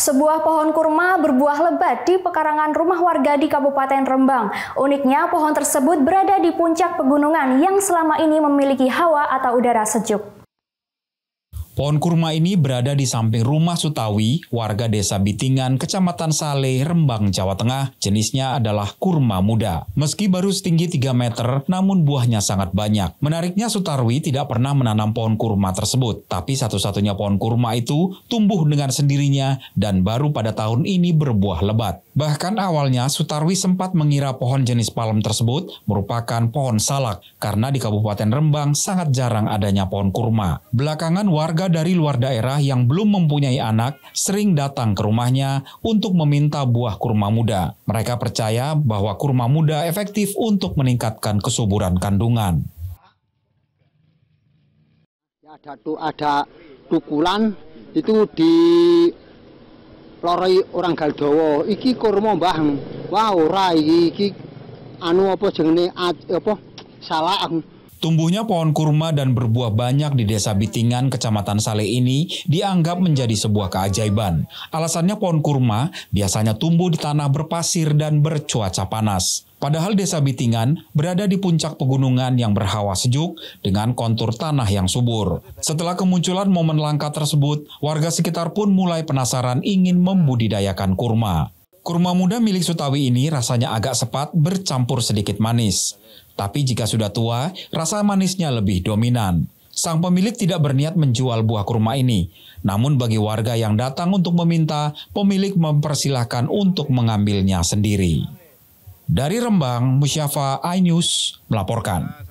Sebuah pohon kurma berbuah lebat di pekarangan rumah warga di Kabupaten Rembang. Uniknya, pohon tersebut berada di puncak pegunungan yang selama ini memiliki hawa atau udara sejuk. Pohon kurma ini berada di samping rumah Sutawi, warga desa Bitingan, Kecamatan Saleh, Rembang, Jawa Tengah. Jenisnya adalah kurma muda. Meski baru setinggi 3 meter, namun buahnya sangat banyak. Menariknya Sutarwi tidak pernah menanam pohon kurma tersebut. Tapi satu-satunya pohon kurma itu tumbuh dengan sendirinya dan baru pada tahun ini berbuah lebat. Bahkan awalnya Sutarwi sempat mengira pohon jenis palem tersebut merupakan pohon salak karena di Kabupaten Rembang sangat jarang adanya pohon kurma. Belakangan warga dari luar daerah yang belum mempunyai anak sering datang ke rumahnya untuk meminta buah kurma muda. Mereka percaya bahwa kurma muda efektif untuk meningkatkan kesuburan kandungan. Ada ada tukulan itu di loroi orang Galdowo. Iki kurma mbah. Wah ora iki, iki anu apa jenenge apa salah aku. Tumbuhnya pohon kurma dan berbuah banyak di Desa Bitingan, Kecamatan Sale ini dianggap menjadi sebuah keajaiban. Alasannya pohon kurma biasanya tumbuh di tanah berpasir dan bercuaca panas. Padahal Desa Bitingan berada di puncak pegunungan yang berhawa sejuk dengan kontur tanah yang subur. Setelah kemunculan momen langka tersebut, warga sekitar pun mulai penasaran ingin membudidayakan kurma. Kurma muda milik Sutawi ini rasanya agak sepat bercampur sedikit manis. Tapi jika sudah tua, rasa manisnya lebih dominan. Sang pemilik tidak berniat menjual buah kurma ini. Namun bagi warga yang datang untuk meminta, pemilik mempersilahkan untuk mengambilnya sendiri. Dari Rembang, Musyafa Ainus melaporkan.